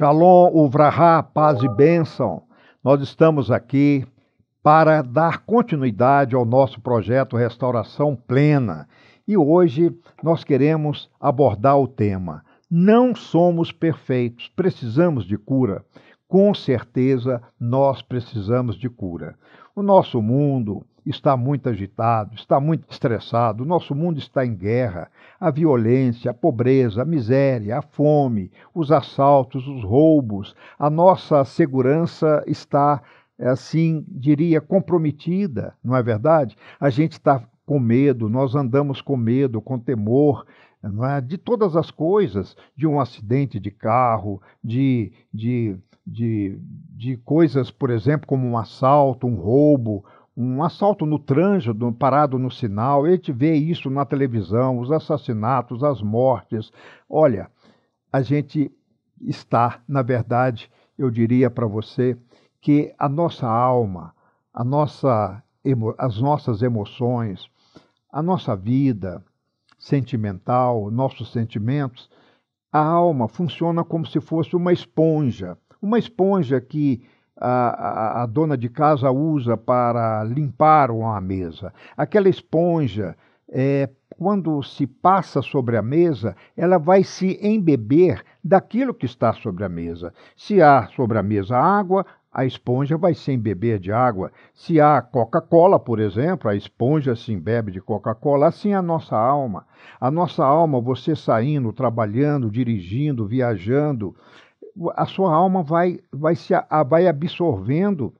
Shalom, Uvraha, paz e bênção. Nós estamos aqui para dar continuidade ao nosso projeto Restauração Plena. E hoje nós queremos abordar o tema: Não somos perfeitos, precisamos de cura. Com certeza nós precisamos de cura. O nosso mundo, está muito agitado, está muito estressado, o nosso mundo está em guerra. A violência, a pobreza, a miséria, a fome, os assaltos, os roubos, a nossa segurança está, é assim, diria, comprometida, não é verdade? A gente está com medo, nós andamos com medo, com temor. É? De todas as coisas, de um acidente de carro, de, de, de, de coisas, por exemplo, como um assalto, um roubo, um assalto no trânsito, parado no sinal, a gente vê isso na televisão, os assassinatos, as mortes. Olha, a gente está, na verdade, eu diria para você, que a nossa alma, a nossa, as nossas emoções, a nossa vida sentimental, nossos sentimentos, a alma funciona como se fosse uma esponja, uma esponja que a, a, dona de casa usa para limpar uma mesa. Aquela esponja, é, quando se passa sobre a mesa, ela vai se embeber daquilo que está sobre a mesa. Se há sobre a mesa água, a esponja vai se embeber de água. Se há Coca-Cola, por exemplo, a esponja se embebe de Coca-Cola. Assim é a nossa alma. A nossa alma, você saindo, trabalhando, dirigindo, viajando, a sua alma vai, vai, se, vai absorvendo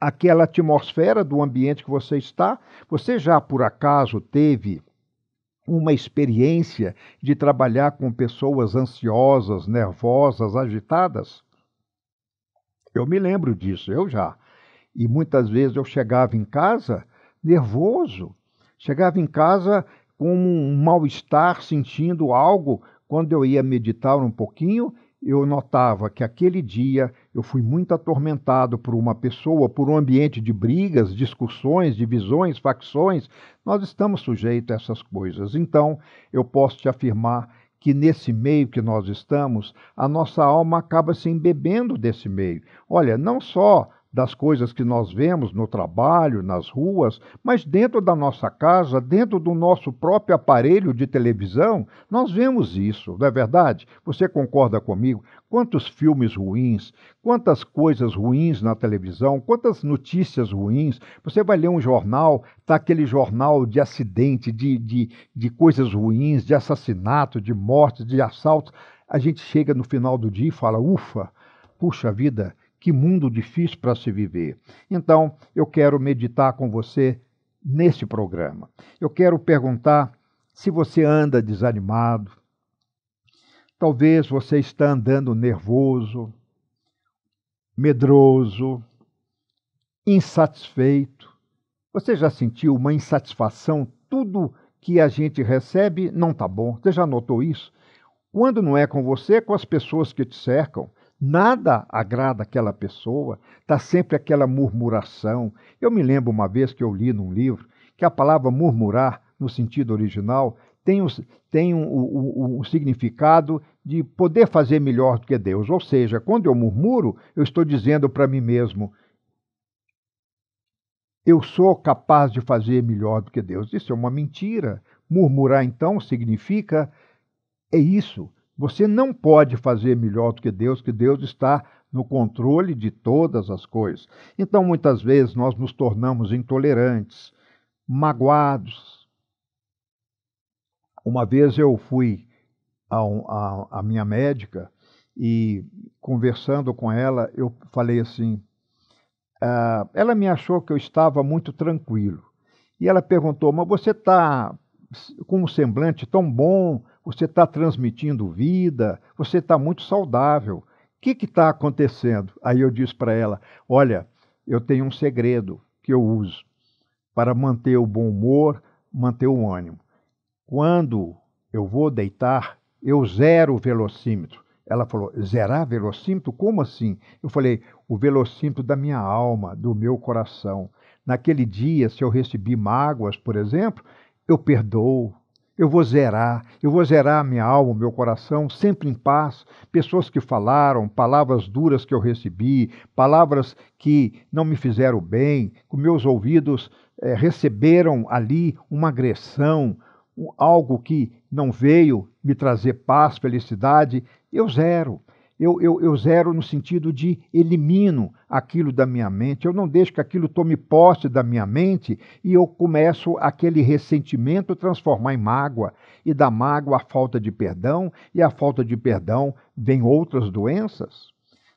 aquela atmosfera do ambiente que você está. Você já, por acaso, teve uma experiência de trabalhar com pessoas ansiosas, nervosas, agitadas? Eu me lembro disso, eu já. E muitas vezes eu chegava em casa nervoso, chegava em casa com um mal-estar, sentindo algo. Quando eu ia meditar um pouquinho, eu notava que aquele dia eu fui muito atormentado por uma pessoa, por um ambiente de brigas, discussões, divisões, facções. Nós estamos sujeitos a essas coisas. Então, eu posso te afirmar que nesse meio que nós estamos, a nossa alma acaba se embebendo desse meio. Olha, não só das coisas que nós vemos no trabalho, nas ruas, mas dentro da nossa casa, dentro do nosso próprio aparelho de televisão, nós vemos isso, não é verdade? Você concorda comigo? Quantos filmes ruins, quantas coisas ruins na televisão, quantas notícias ruins. Você vai ler um jornal, tá aquele jornal de acidente, de, de, de coisas ruins, de assassinato, de mortes, de assaltos. A gente chega no final do dia e fala: ufa, puxa vida, que mundo difícil para se viver. Então, eu quero meditar com você neste programa. Eu quero perguntar se você anda desanimado. Talvez você está andando nervoso, medroso, insatisfeito. Você já sentiu uma insatisfação? Tudo que a gente recebe não está bom. Você já notou isso? Quando não é com você, é com as pessoas que te cercam. Nada agrada aquela pessoa, está sempre aquela murmuração. Eu me lembro uma vez que eu li num livro que a palavra murmurar, no sentido original, tem, um, tem um, um, um, significado de poder fazer melhor do que Deus. Ou seja, quando eu murmuro, eu estou dizendo para mim mesmo: eu sou capaz de fazer melhor do que Deus. Isso é uma mentira. Murmurar, então, significa é isso. Você não pode fazer melhor do que Deus, que Deus está no controle de todas as coisas. Então, muitas vezes, nós nos tornamos intolerantes, magoados. Uma vez eu fui à minha médica e, conversando com ela, eu falei assim: ah, ela me achou que eu estava muito tranquilo. E ela perguntou: Mas você está com um semblante tão bom, você está transmitindo vida, você está muito saudável. O que está acontecendo? Aí eu disse para ela: Olha, eu tenho um segredo que eu uso para manter o bom humor, manter o ânimo. Quando eu vou deitar, eu zero o velocímetro. Ela falou: zerar velocímetro? Como assim? Eu falei: o velocímetro da minha alma, do meu coração. Naquele dia, se eu recebi mágoas, por exemplo, eu perdoo, eu vou zerar, eu vou zerar minha alma, meu coração, sempre em paz. Pessoas que falaram, palavras duras que eu recebi, palavras que não me fizeram bem, que meus ouvidos é, receberam ali uma agressão, algo que não veio me trazer paz, felicidade, eu zero eu, eu, eu zero no sentido de elimino aquilo da minha mente, eu não deixo que aquilo tome posse da minha mente e eu começo aquele ressentimento transformar em mágoa, e da mágoa a falta de perdão, e a falta de perdão vem outras doenças.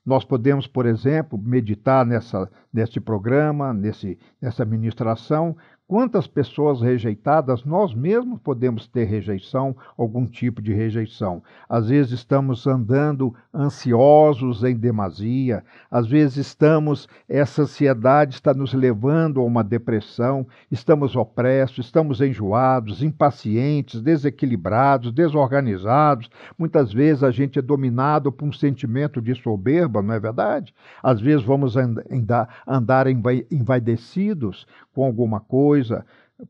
Nós podemos, por exemplo, meditar nessa, nesse programa, nesse, nessa ministração, Quantas pessoas rejeitadas nós mesmos podemos ter rejeição, algum tipo de rejeição? Às vezes estamos andando ansiosos em demasia, às vezes estamos, essa ansiedade está nos levando a uma depressão, estamos opressos, estamos enjoados, impacientes, desequilibrados, desorganizados. Muitas vezes a gente é dominado por um sentimento de soberba, não é verdade? Às vezes vamos andar, andar envaidecidos com alguma coisa coisa,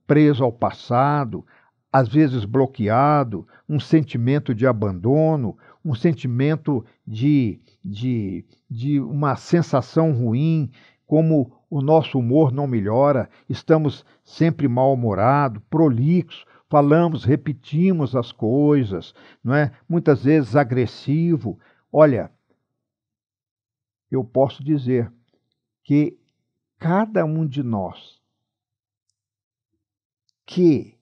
preso ao passado, às vezes bloqueado, um sentimento de abandono, um sentimento de, de, de uma sensação ruim, como o nosso humor não melhora, estamos sempre mal-humorados, prolixos, falamos, repetimos as coisas, não é? Muitas vezes agressivo. Olha, eu posso dizer que cada um de nós que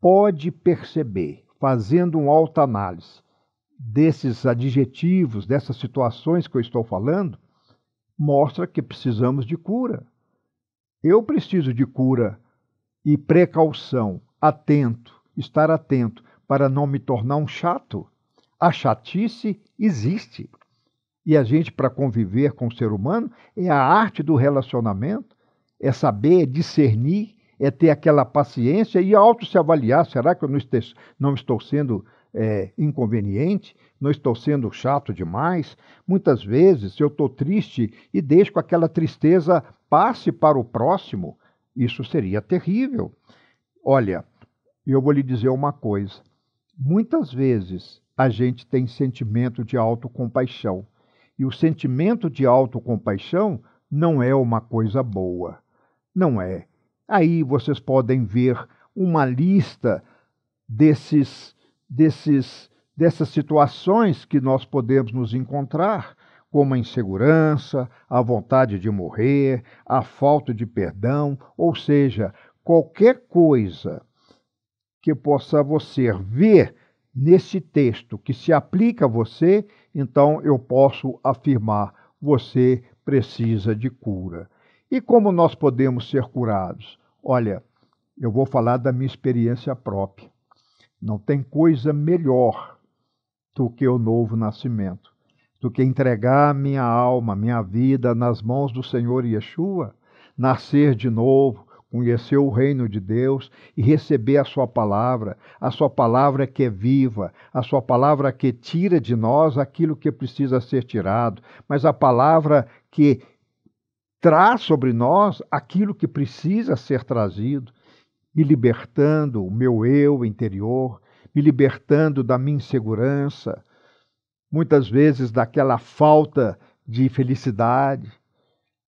pode perceber, fazendo uma análise desses adjetivos, dessas situações que eu estou falando, mostra que precisamos de cura. Eu preciso de cura e precaução, atento, estar atento para não me tornar um chato. A chatice existe. E a gente, para conviver com o ser humano, é a arte do relacionamento, é saber discernir é ter aquela paciência e auto se avaliar. Será que eu não, este, não estou sendo é, inconveniente? Não estou sendo chato demais? Muitas vezes eu estou triste e deixo que aquela tristeza passe para o próximo. Isso seria terrível. Olha, eu vou lhe dizer uma coisa. Muitas vezes a gente tem sentimento de autocompaixão. E o sentimento de autocompaixão não é uma coisa boa. Não é. Aí vocês podem ver uma lista desses, desses, dessas situações que nós podemos nos encontrar, como a insegurança, a vontade de morrer, a falta de perdão, ou seja, qualquer coisa que possa você ver nesse texto que se aplica a você, então eu posso afirmar: você precisa de cura. E como nós podemos ser curados? Olha, eu vou falar da minha experiência própria. Não tem coisa melhor do que o novo nascimento, do que entregar minha alma, minha vida nas mãos do Senhor Yeshua, nascer de novo, conhecer o reino de Deus e receber a sua palavra, a sua palavra que é viva, a sua palavra que tira de nós aquilo que precisa ser tirado, mas a palavra que traz sobre nós aquilo que precisa ser trazido, me libertando o meu eu interior, me libertando da minha insegurança, muitas vezes daquela falta de felicidade,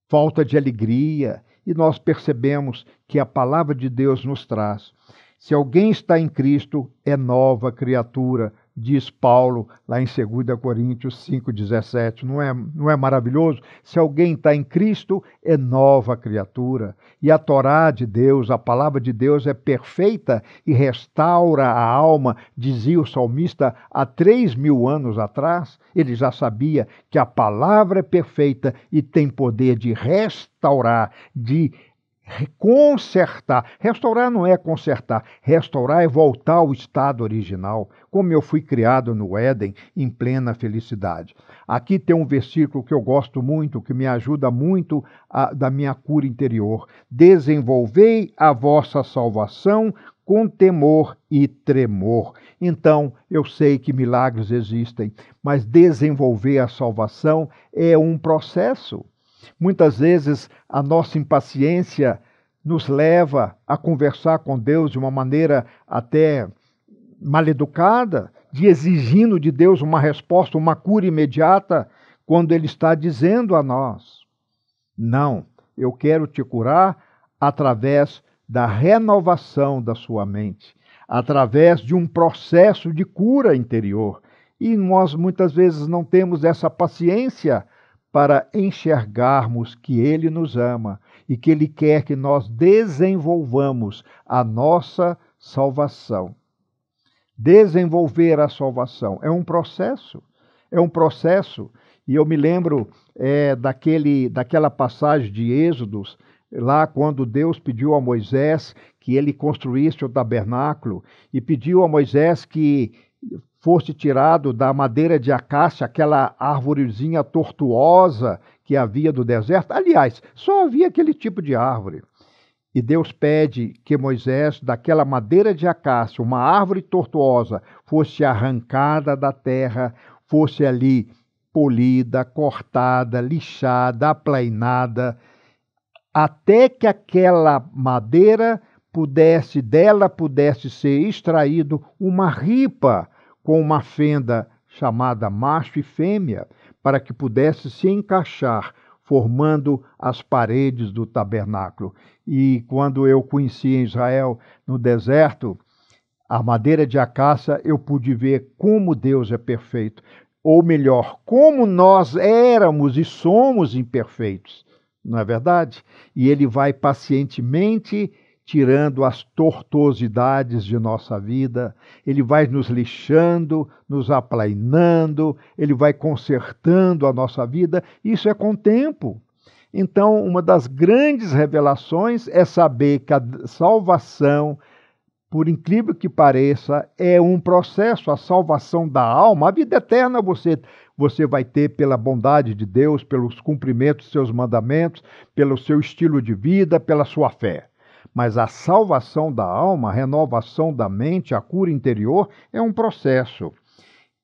falta de alegria, e nós percebemos que a palavra de Deus nos traz. Se alguém está em Cristo, é nova criatura diz Paulo lá em 2 Coríntios 5,17. Não é, não é maravilhoso? Se alguém está em Cristo, é nova criatura. E a Torá de Deus, a palavra de Deus é perfeita e restaura a alma, dizia o salmista há três mil anos atrás. Ele já sabia que a palavra é perfeita e tem poder de restaurar, de restaurar consertar. Restaurar não é consertar, restaurar é voltar ao estado original, como eu fui criado no Éden, em plena felicidade. Aqui tem um versículo que eu gosto muito, que me ajuda muito a, da minha cura interior. Desenvolvei a vossa salvação com temor e tremor. Então, eu sei que milagres existem, mas desenvolver a salvação é um processo. Muitas vezes a nossa impaciência nos leva a conversar com Deus de uma maneira até maleducada, de exigindo de Deus uma resposta, uma cura imediata, quando Ele está dizendo a nós: Não, eu quero te curar através da renovação da sua mente, através de um processo de cura interior. E nós muitas vezes não temos essa paciência para enxergarmos que Ele nos ama e que Ele quer que nós desenvolvamos a nossa salvação. Desenvolver a salvação é um processo, é um processo. E eu me lembro é, daquele, daquela passagem de Êxodos, lá quando Deus pediu a Moisés que ele construísse o tabernáculo e pediu a Moisés que fosse tirado da madeira de acácia, aquela árvorezinha tortuosa que havia do deserto. Aliás, só havia aquele tipo de árvore. E Deus pede que Moisés, daquela madeira de acácia, uma árvore tortuosa, fosse arrancada da terra, fosse ali polida, cortada, lixada, aplainada, até que aquela madeira pudesse dela pudesse ser extraído uma ripa com uma fenda chamada macho e fêmea, para que pudesse se encaixar, formando as paredes do tabernáculo. E quando eu conheci em Israel, no deserto, a madeira de acácia, eu pude ver como Deus é perfeito, ou melhor, como nós éramos e somos imperfeitos, não é verdade? E ele vai pacientemente tirando as tortuosidades de nossa vida, Ele vai nos lixando, nos aplainando, Ele vai consertando a nossa vida. Isso é com o tempo. Então, uma das grandes revelações é saber que a salvação, por incrível que pareça, é um processo, a salvação da alma, a vida eterna você você vai ter pela bondade de Deus, pelos cumprimentos dos seus mandamentos, pelo seu estilo de vida, pela sua fé. Mas a salvação da alma, a renovação da mente, a cura interior é um processo.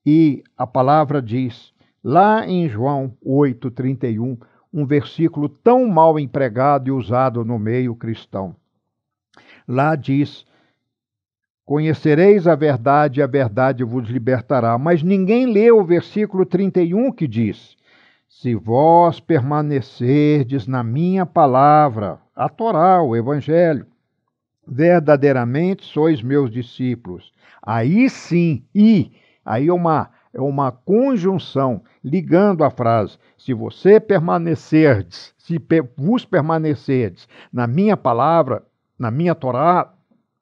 E a palavra diz, lá em João 8:31, um versículo tão mal empregado e usado no meio cristão. Lá diz: Conhecereis a verdade, e a verdade vos libertará. Mas ninguém lê o versículo 31 que diz: se vós permanecerdes na minha palavra, a Torá, o Evangelho, verdadeiramente sois meus discípulos. Aí sim, e, aí é uma, é uma conjunção ligando a frase: se você permanecerdes, se vos permanecerdes na minha palavra, na minha Torá,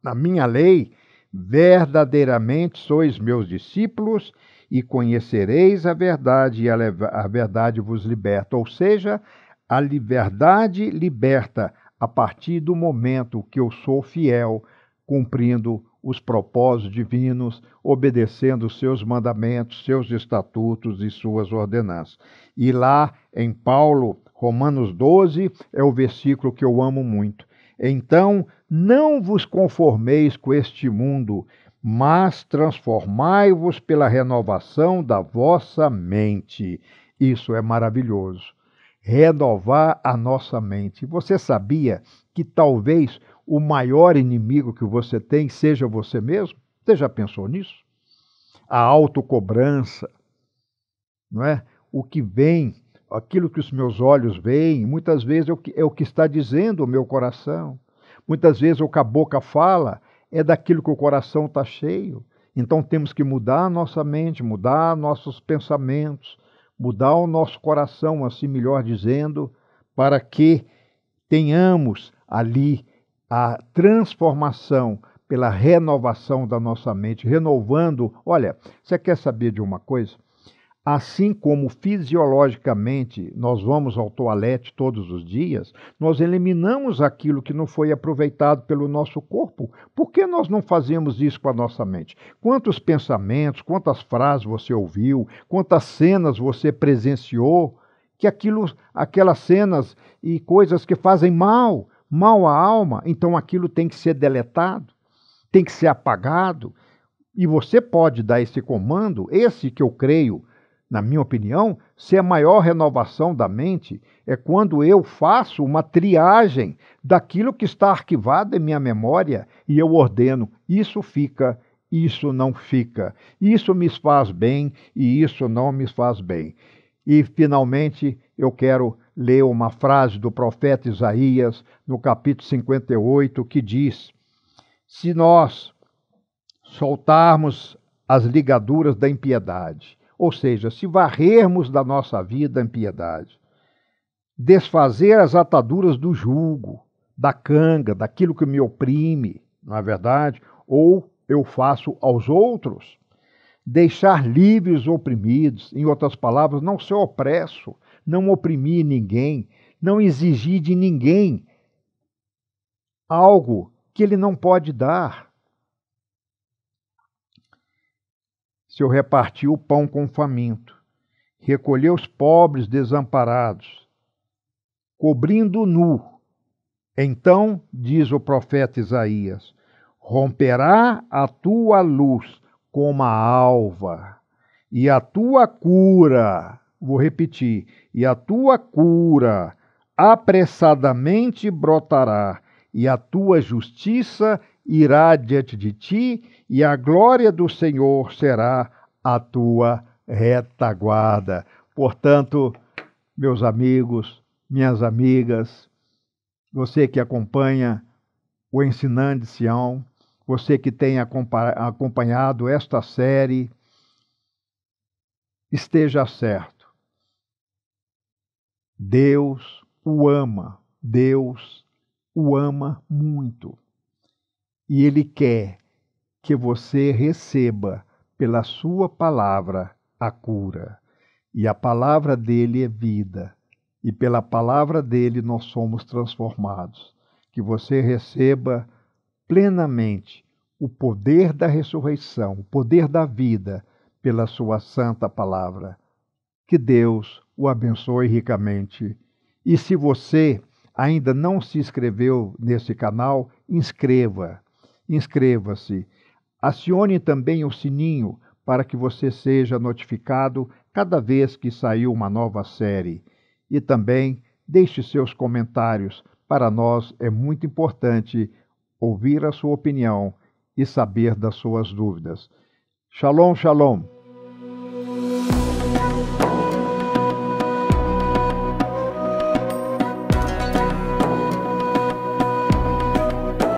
na minha lei, verdadeiramente sois meus discípulos e conhecereis a verdade, e a verdade vos liberta. Ou seja, a liberdade liberta a partir do momento que eu sou fiel, cumprindo os propósitos divinos, obedecendo seus mandamentos, seus estatutos e suas ordenanças. E lá em Paulo, Romanos 12, é o versículo que eu amo muito. Então, não vos conformeis com este mundo, mas transformai-vos pela renovação da vossa mente. Isso é maravilhoso. Renovar a nossa mente. Você sabia que talvez o maior inimigo que você tem seja você mesmo? Você já pensou nisso? A autocobrança, não é? O que vem, aquilo que os meus olhos veem, muitas vezes é o que, é o que está dizendo o meu coração. Muitas vezes é o que a boca fala é daquilo que o coração está cheio. Então temos que mudar a nossa mente, mudar nossos pensamentos, mudar o nosso coração, assim melhor dizendo, para que tenhamos ali a transformação pela renovação da nossa mente, renovando. Olha, você quer saber de uma coisa? Assim como fisiologicamente nós vamos ao toalete todos os dias, nós eliminamos aquilo que não foi aproveitado pelo nosso corpo. Por que nós não fazemos isso com a nossa mente? Quantos pensamentos, quantas frases você ouviu, quantas cenas você presenciou, que aquilo, aquelas cenas e coisas que fazem mal, mal à alma, então aquilo tem que ser deletado, tem que ser apagado. E você pode dar esse comando, esse que eu creio na minha opinião, se a é maior renovação da mente é quando eu faço uma triagem daquilo que está arquivado em minha memória e eu ordeno: isso fica, isso não fica, isso me faz bem e isso não me faz bem. E, finalmente, eu quero ler uma frase do profeta Isaías, no capítulo 58, que diz: Se nós soltarmos as ligaduras da impiedade, ou seja, se varrermos da nossa vida a impiedade, desfazer as ataduras do julgo, da canga, daquilo que me oprime, não é verdade? Ou eu faço aos outros, deixar livres os oprimidos, em outras palavras, não ser opresso, não oprimir ninguém, não exigir de ninguém algo que ele não pode dar. seu repartiu o pão com o faminto, recolheu os pobres desamparados, cobrindo nu. Então, diz o profeta Isaías: romperá a tua luz como a alva, e a tua cura, vou repetir, e a tua cura apressadamente brotará, e a tua justiça irá diante de ti, e a glória do Senhor será a tua retaguarda. Portanto, meus amigos, minhas amigas, você que acompanha o Ensinando de Sião, você que tem acompanhado esta série, esteja certo. Deus o ama, Deus o ama muito e Ele quer que você receba pela Sua palavra a cura. E a palavra dele é vida, e pela palavra dele nós somos transformados. Que você receba plenamente o poder da ressurreição, o poder da vida, pela Sua santa palavra. Que Deus o abençoe ricamente. E se você ainda não se inscreveu nesse canal, inscreva Inscreva-se. Acione também o sininho para que você seja notificado cada vez que sair uma nova série. E também deixe seus comentários. Para nós é muito importante ouvir a sua opinião e saber das suas dúvidas. Shalom, shalom.